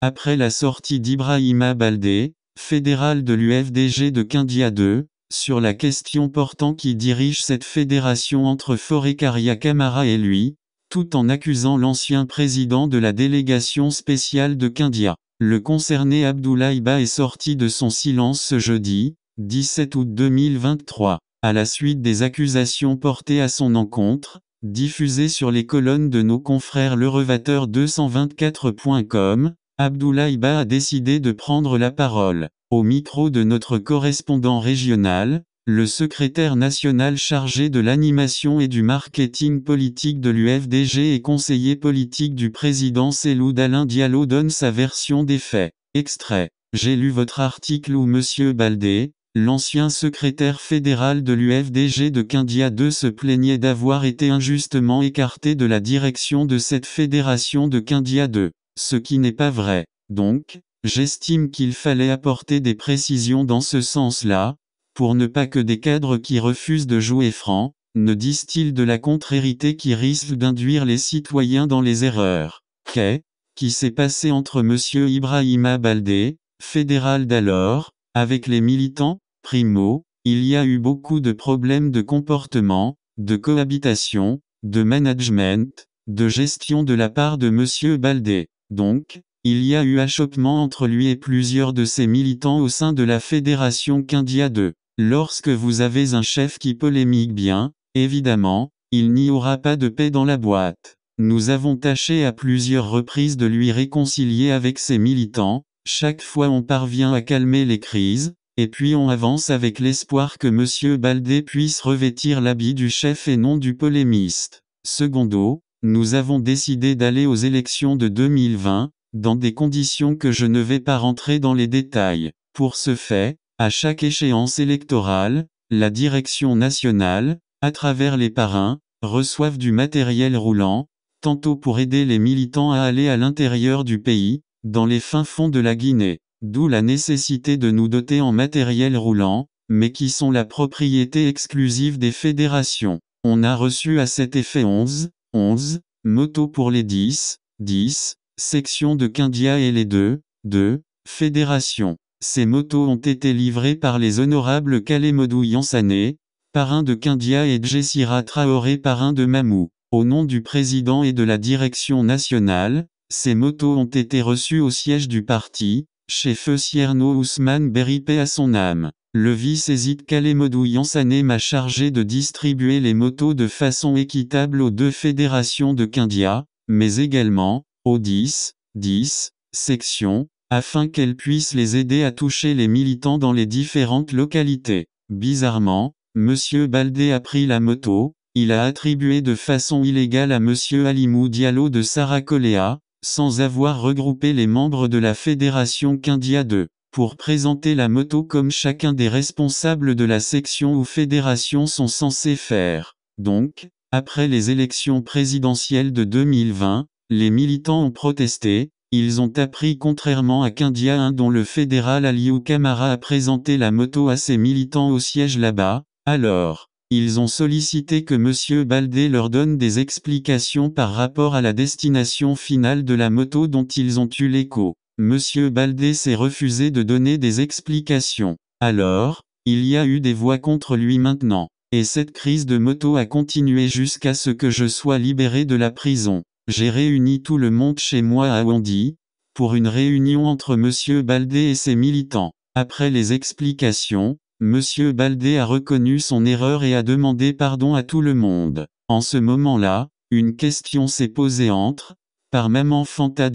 Après la sortie d'Ibrahima Baldé, fédéral de l'UFDG de Kindia 2, sur la question portant qui dirige cette fédération entre Forecaria Camara et lui, tout en accusant l'ancien président de la délégation spéciale de Kindia, Le concerné Abdoulaye Ba est sorti de son silence ce jeudi, 17 août 2023, à la suite des accusations portées à son encontre, diffusées sur les colonnes de nos confrères lerevateur224.com, Abdoulaye Ba a décidé de prendre la parole. Au micro de notre correspondant régional, le secrétaire national chargé de l'animation et du marketing politique de l'UFDG et conseiller politique du président Célou Alain Diallo donne sa version des faits. Extrait. J'ai lu votre article où M. Baldé, l'ancien secrétaire fédéral de l'UFDG de Quindia 2 se plaignait d'avoir été injustement écarté de la direction de cette fédération de Quindia 2 ce qui n'est pas vrai. Donc, j'estime qu'il fallait apporter des précisions dans ce sens-là, pour ne pas que des cadres qui refusent de jouer franc, ne disent-ils de la contrariété qui risque d'induire les citoyens dans les erreurs. Qu'est, qui s'est passé entre M. Ibrahima Baldé, fédéral d'alors, avec les militants, primo, il y a eu beaucoup de problèmes de comportement, de cohabitation, de management, de gestion de la part de M. Baldé. Donc, il y a eu achoppement entre lui et plusieurs de ses militants au sein de la fédération Quindia 2. Lorsque vous avez un chef qui polémique bien, évidemment, il n'y aura pas de paix dans la boîte. Nous avons tâché à plusieurs reprises de lui réconcilier avec ses militants, chaque fois on parvient à calmer les crises, et puis on avance avec l'espoir que M. Baldé puisse revêtir l'habit du chef et non du polémiste. Secondo, nous avons décidé d'aller aux élections de 2020, dans des conditions que je ne vais pas rentrer dans les détails. Pour ce fait, à chaque échéance électorale, la direction nationale, à travers les parrains, reçoivent du matériel roulant, tantôt pour aider les militants à aller à l'intérieur du pays, dans les fins fonds de la Guinée, d'où la nécessité de nous doter en matériel roulant, mais qui sont la propriété exclusive des fédérations. On a reçu à cet effet 11, 11, Motos pour les 10, 10, section de Kindia et les 2, 2, fédération. Ces motos ont été livrées par les honorables Kalemodou Yansané, parrain de Kindia et Jessira Traoré parrain de Mamou. Au nom du président et de la direction nationale, ces motos ont été reçues au siège du parti, chez Feu Sierno Ousmane Beripé à son âme. Le vice hésite Kalemodou Yansané m'a chargé de distribuer les motos de façon équitable aux deux fédérations de Kindia, mais également, aux 10, 10, sections, afin qu'elles puissent les aider à toucher les militants dans les différentes localités. Bizarrement, Monsieur Baldé a pris la moto, il a attribué de façon illégale à Monsieur Alimou Diallo de Sarakolea, sans avoir regroupé les membres de la fédération Kindia 2 pour présenter la moto comme chacun des responsables de la section ou fédération sont censés faire. Donc, après les élections présidentielles de 2020, les militants ont protesté, ils ont appris contrairement à 1 dont le fédéral Aliou Camara a présenté la moto à ses militants au siège là-bas, alors, ils ont sollicité que M. Baldé leur donne des explications par rapport à la destination finale de la moto dont ils ont eu l'écho. Monsieur Baldé s'est refusé de donner des explications. Alors, il y a eu des voix contre lui maintenant. Et cette crise de moto a continué jusqu'à ce que je sois libéré de la prison. J'ai réuni tout le monde chez moi à Wondi, pour une réunion entre Monsieur Baldé et ses militants. Après les explications, Monsieur Baldé a reconnu son erreur et a demandé pardon à tout le monde. En ce moment-là, une question s'est posée entre, par Maman Fanta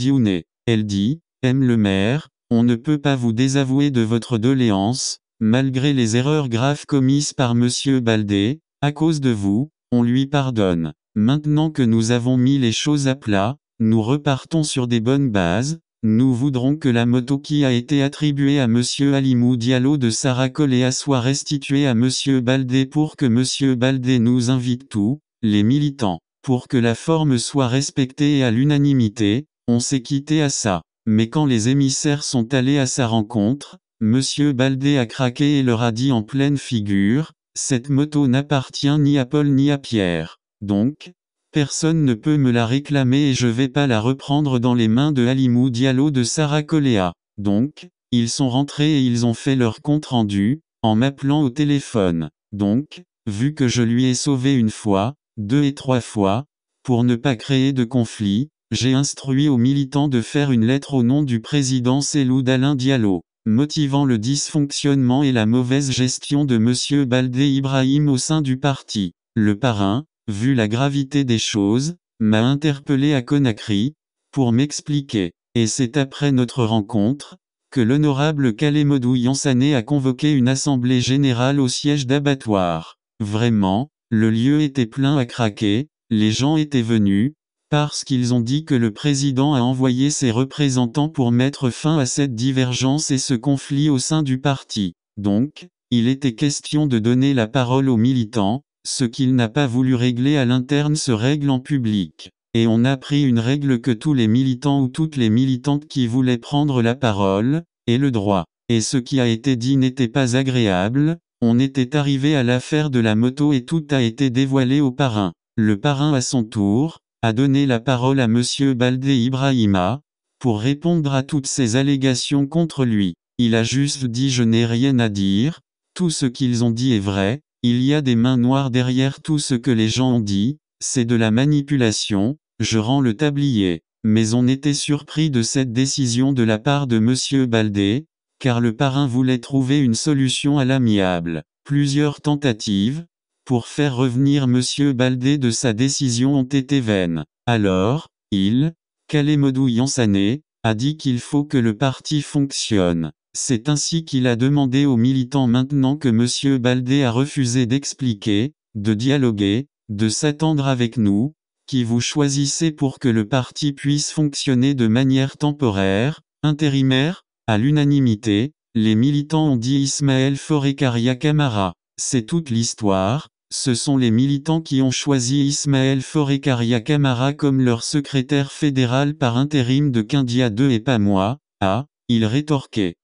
Elle dit, M. le maire, on ne peut pas vous désavouer de votre doléance, malgré les erreurs graves commises par M. Baldé, à cause de vous, on lui pardonne. Maintenant que nous avons mis les choses à plat, nous repartons sur des bonnes bases, nous voudrons que la moto qui a été attribuée à M. Alimou Diallo de Saracoléa soit restituée à M. Baldé pour que M. Baldé nous invite tous, les militants, pour que la forme soit respectée et à l'unanimité, on s'est quitté à ça. Mais quand les émissaires sont allés à sa rencontre, Monsieur Baldé a craqué et leur a dit en pleine figure, cette moto n'appartient ni à Paul ni à Pierre. Donc, personne ne peut me la réclamer et je vais pas la reprendre dans les mains de Halimou Diallo de Sarah Coléa. Donc, ils sont rentrés et ils ont fait leur compte rendu, en m'appelant au téléphone. Donc, vu que je lui ai sauvé une fois, deux et trois fois, pour ne pas créer de conflit, j'ai instruit aux militants de faire une lettre au nom du président Célou Alain Diallo, motivant le dysfonctionnement et la mauvaise gestion de M. Baldé Ibrahim au sein du parti. Le parrain, vu la gravité des choses, m'a interpellé à Conakry, pour m'expliquer. Et c'est après notre rencontre, que l'honorable Kalemodou Yansané a convoqué une assemblée générale au siège d'abattoir. Vraiment, le lieu était plein à craquer, les gens étaient venus, parce qu'ils ont dit que le président a envoyé ses représentants pour mettre fin à cette divergence et ce conflit au sein du parti. Donc, il était question de donner la parole aux militants, ce qu'il n'a pas voulu régler à l'interne se règle en public. Et on a pris une règle que tous les militants ou toutes les militantes qui voulaient prendre la parole, et le droit. Et ce qui a été dit n'était pas agréable, on était arrivé à l'affaire de la moto et tout a été dévoilé au parrain. Le parrain à son tour, a donné la parole à M. Baldé Ibrahima, pour répondre à toutes ces allégations contre lui. Il a juste dit je n'ai rien à dire, tout ce qu'ils ont dit est vrai, il y a des mains noires derrière tout ce que les gens ont dit, c'est de la manipulation, je rends le tablier. Mais on était surpris de cette décision de la part de M. Baldé, car le parrain voulait trouver une solution à l'amiable. Plusieurs tentatives, pour faire revenir M. Baldé de sa décision ont été vaines. Alors, il, Kalemodou Yonsane, a dit qu'il faut que le parti fonctionne. C'est ainsi qu'il a demandé aux militants maintenant que M. Baldé a refusé d'expliquer, de dialoguer, de s'attendre avec nous, qui vous choisissez pour que le parti puisse fonctionner de manière temporaire, intérimaire, à l'unanimité, les militants ont dit Ismaël Forécaria Camara. C'est toute l'histoire, ce sont les militants qui ont choisi Ismaël Forekaria Camara comme leur secrétaire fédéral par intérim de Quindia 2 et pas moi, ah, il rétorquait.